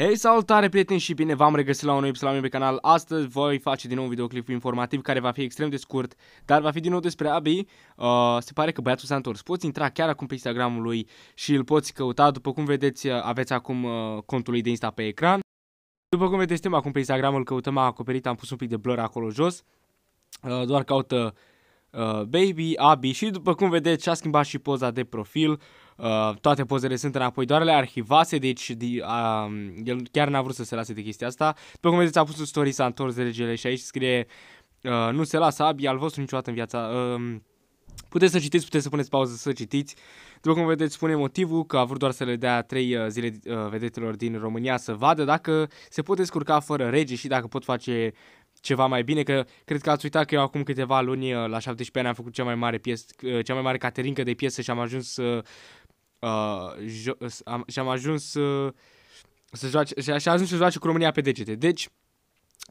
Hei, salutare prieteni și bine v-am regăsit la un nou episod pe canal. Astăzi voi face din nou un videoclip informativ care va fi extrem de scurt, dar va fi din nou despre Abi. Uh, se pare că băiatul s-a întors. Poți intra chiar acum pe Instagramul lui și îl poți căuta. După cum vedeți, uh, aveți acum uh, contul lui de Insta pe ecran. După cum vedeți, suntem acum pe Instagram, îl căutăm acoperit, am pus un pic de blur acolo jos. Uh, doar caută Uh, baby, Abby și după cum vedeți și-a schimbat și poza de profil. Uh, toate pozele sunt înapoi, doar le arhivase, deci de, uh, el chiar n-a vrut să se lase de chestia asta. După cum vedeți, a pus un story, s-a întors de legele și aici scrie uh, Nu se lasă Abi al vostru niciodată în viața... Uh, Puteți să citiți, puteți să puneți pauză să citiți. După cum vedeți, spune motivul că a vrut doar să le dea trei uh, zile uh, vedetelor din România să vadă dacă se pot descurca fără rege și dacă pot face ceva mai bine, că cred că ați uitat că eu acum câteva luni, uh, la 17 ani, am făcut cea mai mare, pies uh, cea mai mare caterincă de piesă și am ajuns uh, uh jo- am, și am ajuns uh, să joace, și am ajuns să joace cu România pe degete. Deci,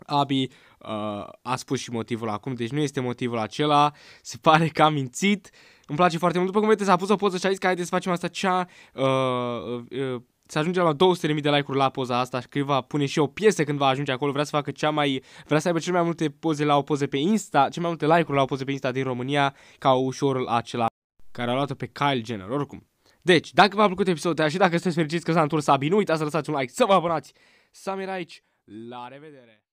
Abi uh, a spus și motivul acum, deci nu este motivul acela, se pare că am mințit, îmi place foarte mult. După cum vedeți, a pus o poză și a zis că haideți să facem asta cea uh, uh, să ajungem la 200.000 de like-uri la poza asta și că va pune și o piesă când va ajunge acolo, vrea să facă cea mai, vrea să aibă cel mai multe poze la o poze pe Insta, cel mai multe like-uri la o poze pe Insta din România, ca ușorul acela care a luat-o pe Kyle Jenner, oricum. Deci, dacă v-a plăcut episodul și dacă sunteți fericiți că s-a întors Sabi, nu uitați să lăsați un like, să vă abonați. Samir aici, la revedere!